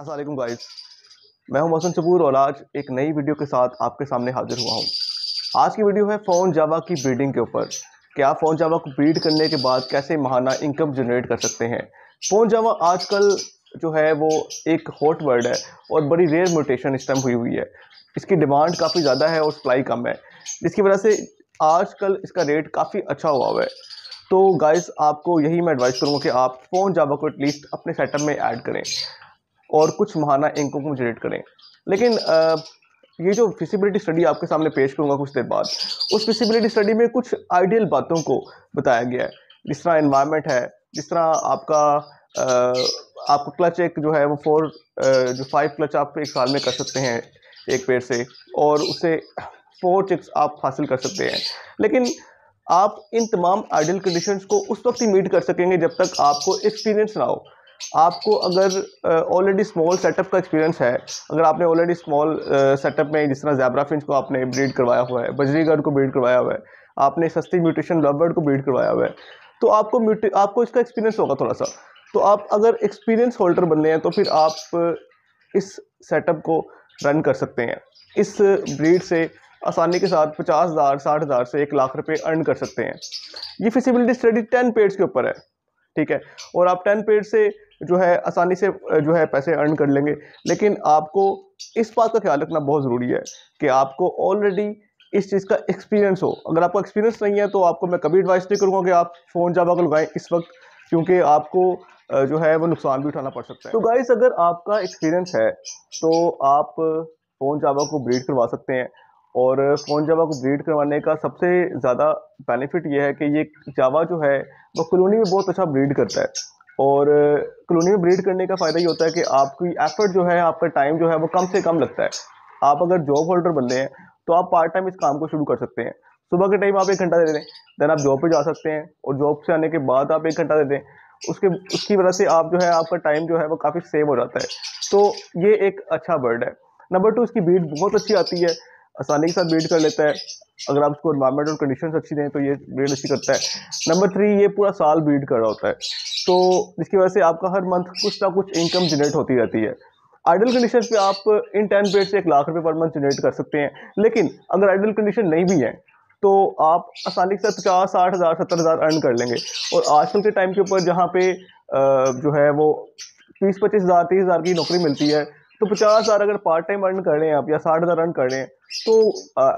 Aslam guys मैं हूं मौसम सबूर और आज एक नई वीडियो के साथ आपके सामने हाजिर हुआ हूं आज की वीडियो है फ़ोन जावा की ब्रीडिंग के ऊपर कि आप फ़ोन जावा को ब्रीड करने के बाद कैसे महाना इनकम जनरेट कर सकते हैं फ़ोन जावा आजकल जो है वो एक हॉट वर्ड है और बड़ी रेयर म्यूटेशन इस टाइम हुई हुई है इसकी डिमांड काफ़ी ज़्यादा है और सप्लाई कम है जिसकी वजह से आजकल इसका रेट काफ़ी अच्छा हुआ हुआ है तो गाइस आपको यही मैं एडवाइस करूँगा कि आप फ़ोन जावा को एटलीस्ट अपने सेटअप में ऐड करें और कुछ महाना इंकों को जनरेट करें लेकिन ये जो फिसिबिलिटी स्टडी आपके सामने पेश करूँगा कुछ देर बाद उस फिसिबिलिटी स्टडी में कुछ आइडियल बातों को बताया गया है जिस तरह इन्वायरमेंट है जिस तरह आपका आपका क्लच एक जो है वो फोर जो फाइव क्लच आप एक साल में कर सकते हैं एक पेड़ से और उसे फोर चिक्स आप हासिल कर सकते हैं लेकिन आप इन तमाम आइडियल कंडीशंस को उस वक्त ही मीट कर सकेंगे जब तक आपको एक्सपीरियंस ना हो आपको अगर ऑलरेडी स्मॉल सेटअप का एक्सपीरियंस है अगर आपने ऑलरेडी स्मॉल सेटअप में जिस तरह जैबरा को आपने ब्रीड करवाया हुआ है बजरीगढ़ को ब्रीड करवाया हुआ है आपने सस्ती म्यूटेशन लवबर्ड को ब्रीड करवाया हुआ है तो आपको म्यूटे आपको इसका एक्सपीरियंस होगा थोड़ा सा तो आप अगर एक्सपीरियंस होल्डर बनने हैं तो फिर आप इस सेटअप को रन कर सकते हैं इस ब्रीड से आसानी के साथ पचास हज़ार साठ हज़ार से एक लाख रुपए अर्न कर सकते हैं ये फिजिबिलिटी स्टडी टेन पेड्स के ऊपर है ठीक है और आप टेन पेड से जो है आसानी से जो है पैसे अर्न कर लेंगे लेकिन आपको इस बात का ख्याल रखना बहुत ज़रूरी है कि आपको ऑलरेडी इस चीज़ का एक्सपीरियंस हो अगर आपको एक्सपीरियंस नहीं है तो आपको मैं कभी एडवाइस नहीं करूँगा कि आप फ़ोन जावा का लगाएं इस वक्त क्योंकि आपको जो है वो नुकसान भी उठाना पड़ सकता है तो गाइस अगर आपका एक्सपीरियंस है तो आप फ़ोन जावा को ब्रीड करवा सकते हैं और कौन जावा को ब्रीड करवाने का सबसे ज़्यादा बेनिफिट ये है कि ये जावा जो है वो कलोनी में बहुत अच्छा ब्रीड करता है और कलोनी में ब्रीड करने का फ़ायदा ये होता है कि आपकी एफर्ट जो है आपका टाइम जो है वो कम से कम लगता है आप अगर जॉब होल्डर बन रहे हैं तो आप पार्ट टाइम इस काम को शुरू कर सकते हैं सुबह के टाइम आप एक घंटा दे दें देन आप जॉब पर जा सकते हैं और जॉब से आने के बाद आप एक घंटा दे दें उसके उसकी वजह से आप जो है आपका टाइम जो है वो काफ़ी सेव हो जाता है तो ये एक अच्छा बर्ड है नंबर टू इसकी बीट बहुत अच्छी आती है आसानी के साथ ब्रीड कर लेता है अगर आप उसको इन्वायरमेंट और कंडीशन अच्छी दें तो ये ब्रीड अच्छी करता है नंबर थ्री ये पूरा साल ब्रीड कर रहा होता है तो जिसकी वजह से आपका हर मंथ कुछ ना कुछ इनकम जनरेट होती रहती है आइडल कंडीशन पे आप इन टेन पेड से एक लाख रुपये पर मंथ जनरेट कर सकते हैं लेकिन अगर आइडल कंडीशन नहीं भी है तो आप आसानी से पचास साठ हज़ार सत्तर हज़ार अर्न कर लेंगे और आजकल के टाइम के ऊपर जहाँ पे जो है वो बीस पच्चीस हज़ार तीस हज़ार की नौकरी मिलती है तो पचास हज़ार अगर पार्ट टाइम अर्न कर रहे हैं आप या साठ हज़ार अर्न कर रहे हैं तो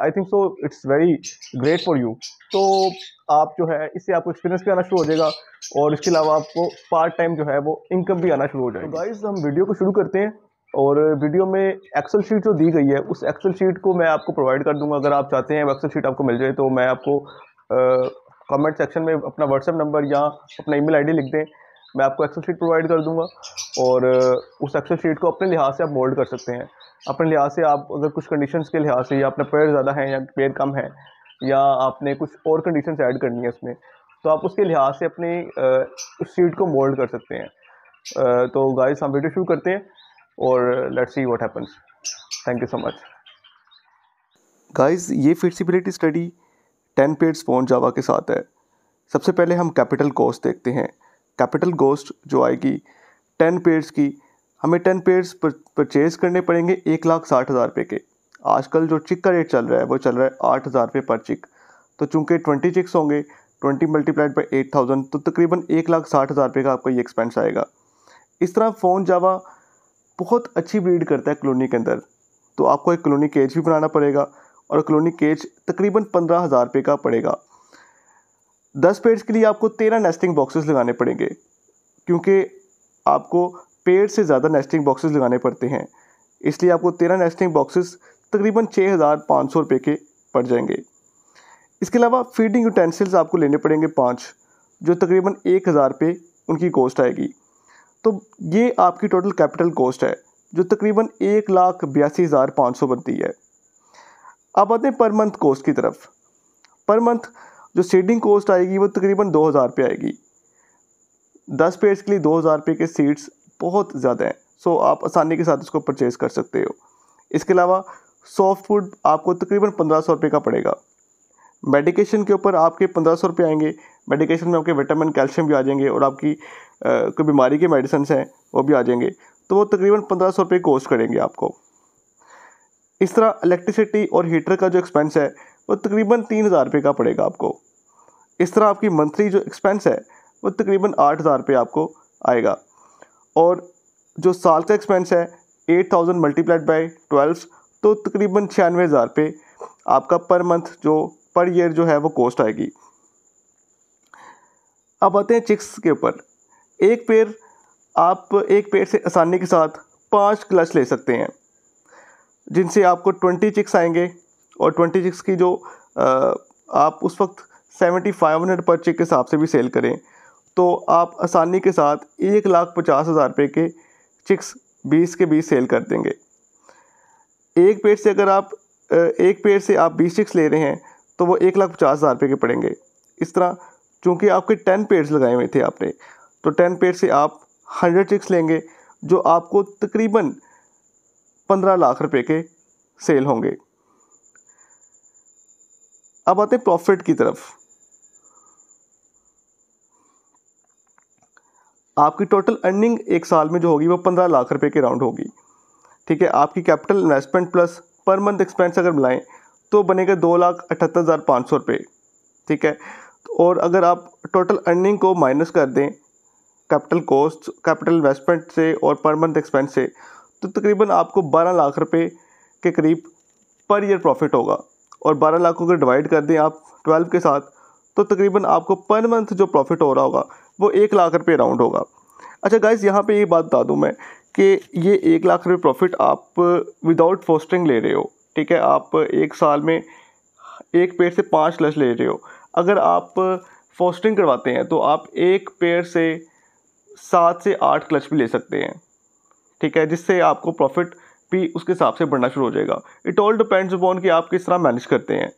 I think so it's very great for you तो आप जो है इससे आपको एक्सपीरियंस भी आना शुरू हो जाएगा और इसके अलावा आपको पार्ट टाइम जो है वो इनकम भी आना शुरू हो जाएगा तो गाइज हम वीडियो को शुरू करते हैं और वीडियो में एक्सेल शीट जो दी गई है उस एक्सेल शीट को मैं आपको प्रोवाइड कर दूंगा अगर आप चाहते हैं एक्सेल शीट आपको मिल जाए तो मैं आपको कमेंट uh, सेक्शन में अपना व्हाट्सएप नंबर या अपना ईमेल आईडी लिख दें मैं आपको एक्सेल शीट प्रोवाइड कर दूंगा और उस एक्सेल शीट को अपने लिहाज से आप मोल्ड कर सकते हैं अपने लिहाज से आप अगर कुछ कंडीशन के लिहाज से या अपना पेड़ ज़्यादा है या पेड़ कम है या आपने कुछ और कंडीशन ऐड करनी है उसमें तो आप उसके लिहाज से अपनी उस सीट को मोल्ड कर सकते हैं तो गाइस हम वीडियो शुरू करते हैं और let's see what happens thank you so much guys ये फिक्सिबिलिटी स्टडी टेन पेड्स फोन जावा के साथ है सबसे पहले हम कैपिटल कॉस्ट देखते हैं कैपिटल गोस्ट जो आएगी टेन पेयर्स की हमें टेन पेयर्स परचेज करने पड़ेंगे एक लाख साठ हज़ार रुपये के आजकल जो चिक का रेट चल रहा है वो चल रहा है आठ हज़ार रुपये पर चिक तो चूंकि ट्वेंटी चिक्स होंगे twenty multiplied by eight thousand तो तकरीबन एक लाख साठ हज़ार रुपये का आपका ये एक्सपेंस आएगा इस तरह फ़ोन जावा बहुत अच्छी ब्रीड करता है कलोनी के अंदर तो आपको एक कॉलोनी केज भी बनाना पड़ेगा और कॉलोनी केज तकरीबन पंद्रह हज़ार रुपये का पड़ेगा दस पेड़ के लिए आपको तेरह नेस्टिंग बॉक्सेस लगाने पड़ेंगे क्योंकि आपको पेड़ से ज़्यादा नेस्टिंग बॉक्सेस लगाने पड़ते हैं इसलिए आपको तेरह नेस्टिंग बॉक्सेस तकरीबन छः हज़ार पाँच सौ रुपये के पड़ जाएंगे इसके अलावा फीडिंग यूटेंसिल्स आपको लेने पड़ेंगे पाँच जो तकरीबन एक हज़ार रुपये उनकी कॉस्ट आएगी तो ये आपकी टोटल कैपिटल कॉस्ट है जो तकरीबन एक लाख बयासी हज़ार पाँच सौ बनती है अब आते हैं पर मंथ कॉस्ट की तरफ पर मंथ जो सीडिंग कॉस्ट आएगी वो तकरीबन दो हज़ार रुपये आएगी दस पेयर्स के लिए दो हज़ार रुपये के सीड्स बहुत ज़्यादा हैं सो आप आसानी के साथ उसको परचेज़ कर सकते हो इसके अलावा सॉफ्ट फूड आपको तकरीबन पंद्रह सौ रुपये का पड़ेगा मेडिकेशन के ऊपर आपके पंद्रह सौ रुपये आएंगे मेडिकेशन में आपके विटामिन कैल्शियम भी आ जाएंगे और आपकी कोई बीमारी के मेडिसन हैं वो भी आ जाएंगे तो वो तकरीबन पंद्रह सौ रुपये कोस्ट करेंगे आपको इस तरह इलेक्ट्रिसिटी और हीटर का जो एक्सपेंस है वो तकरीबन तीन हज़ार रुपये का पड़ेगा आपको इस तरह आपकी मंथली जो एक्सपेंस है वो तकरीबन आठ हज़ार रुपये आपको आएगा और जो साल का एक्सपेंस है eight thousand multiplied by twelve तो तकरीबन छियानवे हज़ार रुपये आपका पर मंथ जो पर ईयर जो है वो कॉस्ट आएगी अब आते हैं चिक्स के ऊपर एक पेड़ आप एक पेड़ से आसानी के साथ पांच क्लच ले सकते हैं जिनसे आपको ट्वेंटी चिक्स आएंगे और ट्वेंटी चिक्स की जो आ, आप उस वक्त seventy five hundred per chick के हिसाब से भी सेल करें तो आप आसानी के साथ एक लाख पचास हज़ार रुपये के चिक्स बीस के बीस सेल कर देंगे एक पेड़ से अगर आप एक पेड़ से आप बीस चिक्स ले रहे हैं तो वो एक लाख पचास हज़ार रुपये के पड़ेंगे इस तरह चूँकि आपके टेन पेड़ लगाए हुए थे आपने तो टेन पेड से आप हंड्रेड चिक्स लेंगे जो आपको तकरीबन पंद्रह लाख रुपए के सेल होंगे अब आते हैं प्रॉफिट की तरफ आपकी टोटल अर्निंग एक साल में जो होगी वो पंद्रह लाख रुपए के राउंड होगी ठीक है आपकी capital investment plus per month expense अगर मिलाएं तो बनेगा दो लाख अठहत्तर हज़ार पाँच सौ रुपये ठीक है और अगर आप टोटल अर्निंग को माइनस कर दें कैपिटल कॉस्ट कैपिटल इन्वेस्टमेंट से और पर मंथ एक्सपेंस से तो तकरीबन आपको बारह लाख रुपये के करीब पर ईयर प्रॉफिट होगा और बारह लाख को अगर डिवाइड कर दें आप ट्वेल्व के साथ तो तकरीबन आपको पर मंथ जो प्रॉफिट हो रहा होगा वो एक लाख रुपये राउंड होगा अच्छा गाइज यहाँ पे ये बात बता दूँ मैं कि ये एक लाख रुपये प्रॉफिट आप विदाउट फोस्टिंग ले रहे हो ठीक है आप एक साल में एक पेड़ से पाँच लक्ष ले रहे हो अगर आप फोस्टिंग करवाते हैं तो आप एक पेड़ से सात से आठ क्लच भी ले सकते हैं ठीक है जिससे आपको प्रॉफिट भी उसके हिसाब से बढ़ना शुरू हो जाएगा इट ऑल डिपेंड्स अपॉन कि आप किस तरह मैनेज करते हैं